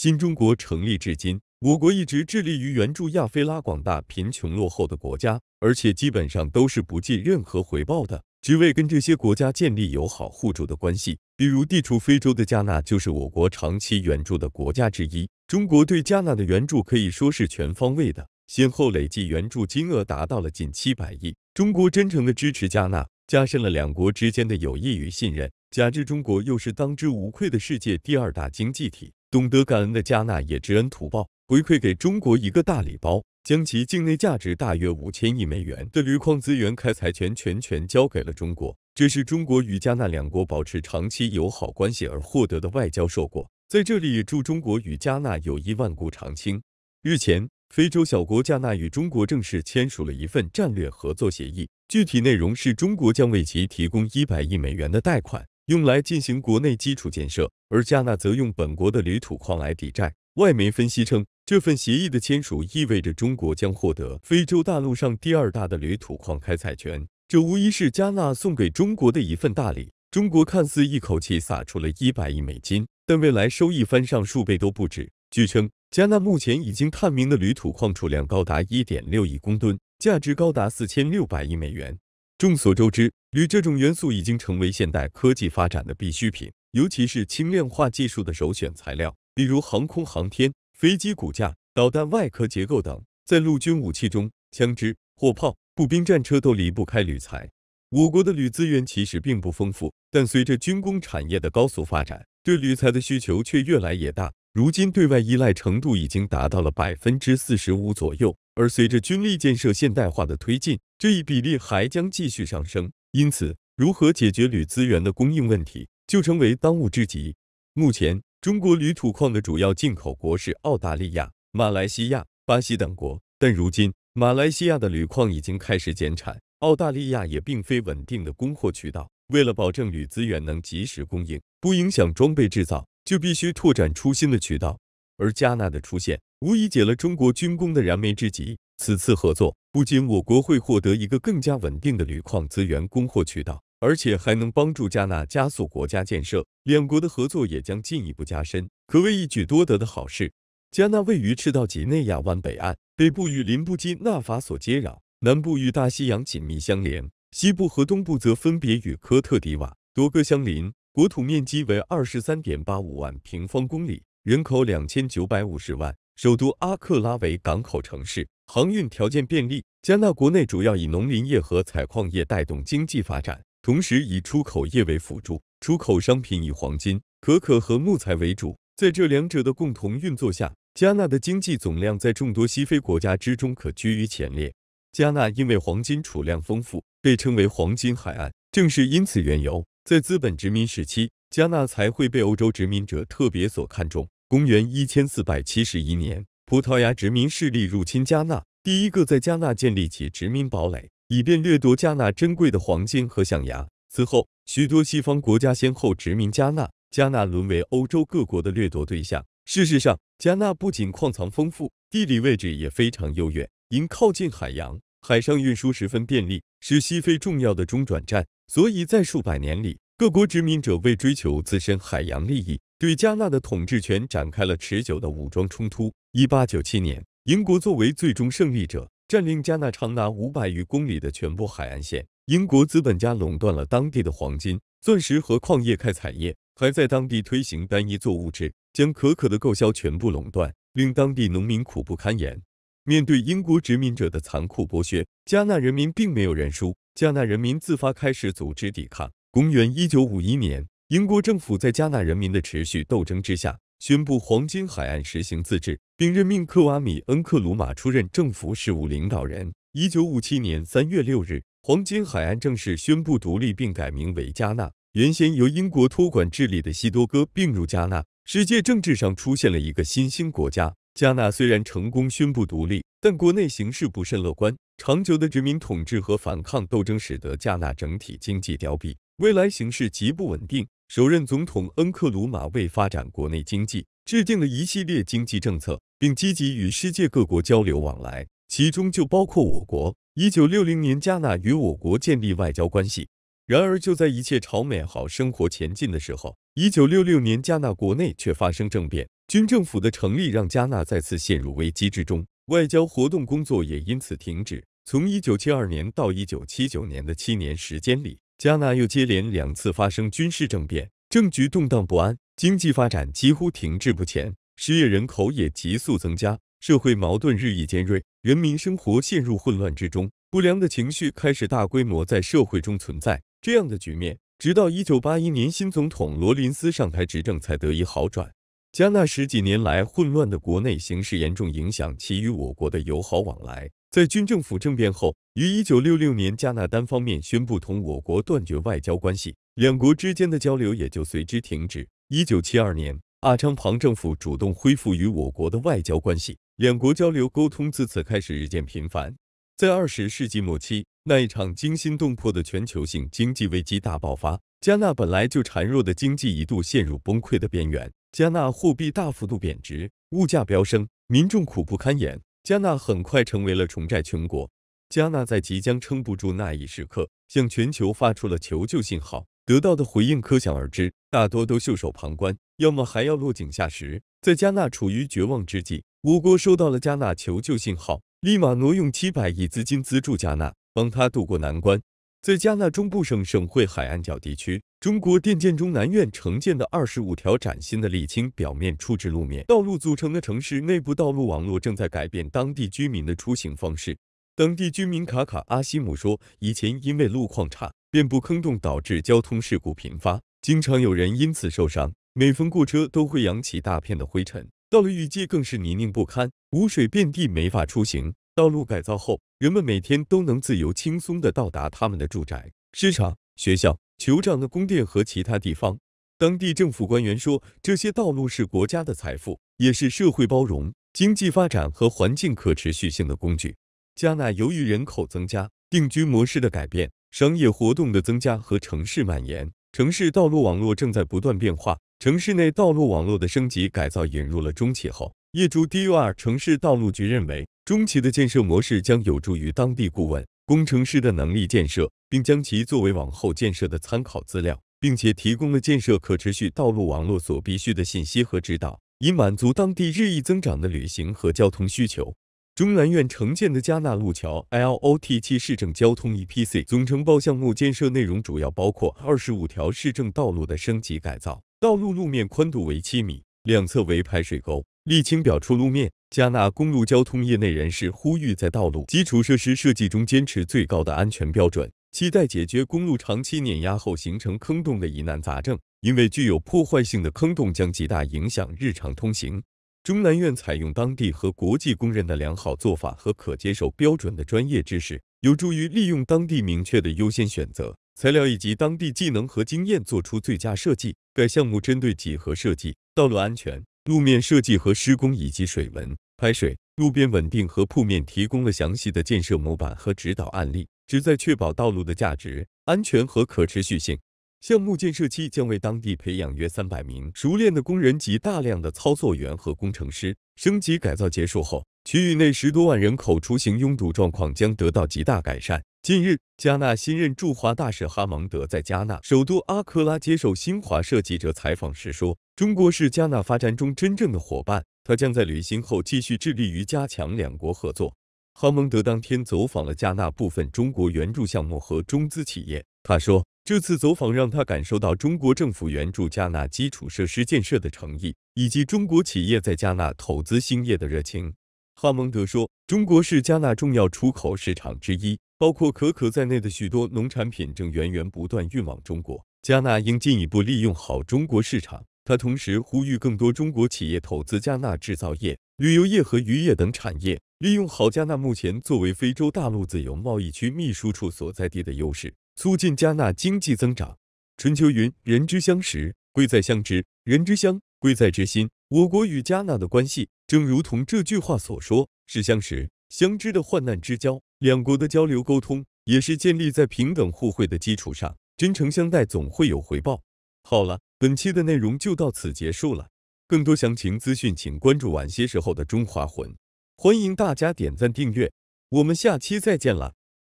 新中国成立至今，我国一直致力于援助亚非拉广大贫穷落后的国家，而且基本上都是不计任何回报的，只为跟这些国家建立友好互助的关系。比如地处非洲的加纳就是我国长期援助的国家之一。中国对加纳的援助可以说是全方位的，先后累计援助金额达到了近七百亿。中国真诚的支持加纳，加深了两国之间的友谊与信任。加之中国又是当之无愧的世界第二大经济体。懂得感恩的加纳也知恩图报，回馈给中国一个大礼包，将其境内价值大约五千亿美元的铝矿资源开采权全权交给了中国。这是中国与加纳两国保持长期友好关系而获得的外交硕果。在这里祝中国与加纳友谊万古长青。日前，非洲小国加纳与中国正式签署了一份战略合作协议，具体内容是中国将为其提供一百亿美元的贷款。用来进行国内基础建设，而加纳则用本国的铝土矿来抵债。外媒分析称，这份协议的签署意味着中国将获得非洲大陆上第二大的铝土矿开采权，这无疑是加纳送给中国的一份大礼。中国看似一口气撒出了一百亿美金，但未来收益翻上数倍都不止。据称，加纳目前已经探明的铝土矿储量高达一点六亿公吨，价值高达四千六百亿美元。众所周知。铝这种元素已经成为现代科技发展的必需品，尤其是轻量化技术的首选材料，比如航空航天、飞机骨架、导弹外壳结构等。在陆军武器中，枪支、火炮、步兵战车都离不开铝材。我国的铝资源其实并不丰富，但随着军工产业的高速发展，对铝材的需求却越来越大。如今对外依赖程度已经达到了百分之四十五左右，而随着军力建设现代化的推进，这一比例还将继续上升。因此，如何解决铝资源的供应问题，就成为当务之急。目前，中国铝土矿的主要进口国是澳大利亚、马来西亚、巴西等国，但如今马来西亚的铝矿已经开始减产，澳大利亚也并非稳定的供货渠道。为了保证铝资源能及时供应，不影响装备制造，就必须拓展出新的渠道。而加纳的出现，无疑解了中国军工的燃眉之急。此次合作不仅我国会获得一个更加稳定的铝矿资源供货渠道，而且还能帮助加纳加速国家建设，两国的合作也将进一步加深，可谓一举多得的好事。加纳位于赤道几内亚湾北岸，北部与林布基纳法索接壤，南部与大西洋紧密相连，西部和东部则分别与科特迪瓦、多哥相邻。国土面积为二十三点八五万平方公里，人口两千九百五十万。首都阿克拉为港口城市，航运条件便利。加纳国内主要以农林业和采矿业带动经济发展，同时以出口业为辅助，出口商品以黄金、可可和木材为主。在这两者的共同运作下，加纳的经济总量在众多西非国家之中可居于前列。加纳因为黄金储量丰富，被称为“黄金海岸”。正是因此缘由，在资本殖民时期，加纳才会被欧洲殖民者特别所看重。公元一千四百七十一年，葡萄牙殖民势力入侵加纳，第一个在加纳建立起殖民堡垒，以便掠夺加纳珍贵的黄金和象牙。此后，许多西方国家先后殖民加纳，加纳沦为欧洲各国的掠夺对象。事实上，加纳不仅矿藏丰富，地理位置也非常优越，因靠近海洋，海上运输十分便利，是西非重要的中转站。所以在数百年里，各国殖民者为追求自身海洋利益。对加纳的统治权展开了持久的武装冲突。一八九七年，英国作为最终胜利者，占领加纳长达五百余公里的全部海岸线。英国资本家垄断了当地的黄金、钻石和矿业开采业，还在当地推行单一作物制，将可可的购销全部垄断，令当地农民苦不堪言。面对英国殖民者的残酷剥削，加纳人民并没有认输。加纳人民自发开始组织抵抗。公元一九五一年。英国政府在加纳人民的持续斗争之下，宣布黄金海岸实行自治，并任命克瓦米·恩克鲁马出任政府事务领导人。一九五七年三月六日，黄金海岸正式宣布独立，并改名为加纳。原先由英国托管治理的西多哥并入加纳，世界政治上出现了一个新兴国家。加纳虽然成功宣布独立，但国内形势不甚乐观。长久的殖民统治和反抗斗争使得加纳整体经济凋敝，未来形势极不稳定。首任总统恩克鲁马为发展国内经济，制定了一系列经济政策，并积极与世界各国交流往来，其中就包括我国。一九六零年，加纳与我国建立外交关系。然而，就在一切朝美好生活前进的时候，一九六六年，加纳国内却发生政变，军政府的成立让加纳再次陷入危机之中，外交活动工作也因此停止。从一九七二年到一九七九年的七年时间里。加纳又接连两次发生军事政变，政局动荡不安，经济发展几乎停滞不前，失业人口也急速增加，社会矛盾日益尖锐，人民生活陷入混乱之中，不良的情绪开始大规模在社会中存在。这样的局面，直到1981年新总统罗林斯上台执政才得以好转。加纳十几年来混乱的国内形势严重影响其与我国的友好往来。在军政府政变后，于1966年，加纳单方面宣布同我国断绝外交关系，两国之间的交流也就随之停止。1972年，阿昌庞政府主动恢复与我国的外交关系，两国交流沟通自此开始日渐频繁。在20世纪末期，那一场惊心动魄的全球性经济危机大爆发，加纳本来就孱弱的经济一度陷入崩溃的边缘，加纳货币大幅度贬值，物价飙升，民众苦不堪言。加纳很快成为了重债穷国。加纳在即将撑不住那一时刻，向全球发出了求救信号，得到的回应可想而知，大多都袖手旁观，要么还要落井下石。在加纳处于绝望之际，我国收到了加纳求救信号，立马挪用七百亿资金资助加纳，帮他渡过难关。在加纳中部省省会海岸角地区，中国电建中南院承建的二十五条崭新的沥青表面处置路面道路组成的城市内部道路网络，正在改变当地居民的出行方式。当地居民卡卡阿西姆说：“以前因为路况差，遍布坑洞，导致交通事故频发，经常有人因此受伤。每逢过车都会扬起大片的灰尘，到了雨季更是泥泞不堪，污水遍地，没法出行。”道路改造后，人们每天都能自由轻松地到达他们的住宅、市场、学校、酋长的宫殿和其他地方。当地政府官员说，这些道路是国家的财富，也是社会包容、经济发展和环境可持续性的工具。加纳由于人口增加、定居模式的改变、商业活动的增加和城市蔓延，城市道路网络正在不断变化。城市内道路网络的升级改造引入了中期后，业主 DUR 城市道路局认为。中企的建设模式将有助于当地顾问工程师的能力建设，并将其作为往后建设的参考资料，并且提供了建设可持续道路网络所必需的信息和指导，以满足当地日益增长的旅行和交通需求。中南院承建的加纳路桥 LOT 七市政交通 EPC 总承包项目建设内容主要包括二十五条市政道路的升级改造，道路路面宽度为七米，两侧为排水沟。沥青表出路面，加纳公路交通业内人士呼吁在道路基础设施设计中坚持最高的安全标准，期待解决公路长期碾压后形成坑洞的疑难杂症。因为具有破坏性的坑洞将极大影响日常通行。中南院采用当地和国际公认的良好做法和可接受标准的专业知识，有助于利用当地明确的优先选择材料以及当地技能和经验做出最佳设计。该项目针对几何设计、道路安全。路面设计和施工，以及水文排水、路边稳定和铺面提供了详细的建设模板和指导案例，旨在确保道路的价值、安全和可持续性。项目建设期将为当地培养约三百名熟练的工人及大量的操作员和工程师。升级改造结束后，区域内十多万人口出行拥堵状况将得到极大改善。近日，加纳新任驻华大使哈蒙德在加纳首都阿克拉接受新华社记者采访时说：“中国是加纳发展中真正的伙伴。”他将在履行后继续致力于加强两国合作。哈蒙德当天走访了加纳部分中国援助项目和中资企业。他说：“这次走访让他感受到中国政府援助加纳基础设施建设的诚意，以及中国企业在加纳投资兴业的热情。”哈蒙德说：“中国是加纳重要出口市场之一。”包括可可在内的许多农产品正源源不断运往中国。加纳应进一步利用好中国市场。他同时呼吁更多中国企业投资加纳制造业、旅游业和渔业等产业，利用好加纳目前作为非洲大陆自由贸易区秘书处所在地的优势，促进加纳经济增长。春秋云：“人之相识，贵在相知；人之相，贵在知心。”我国与加纳的关系正如同这句话所说，是相识、相知的患难之交。两国的交流沟通也是建立在平等互惠的基础上，真诚相待总会有回报。好了，本期的内容就到此结束了。更多详情资讯，请关注晚些时候的《中华魂》。欢迎大家点赞订阅，我们下期再见了。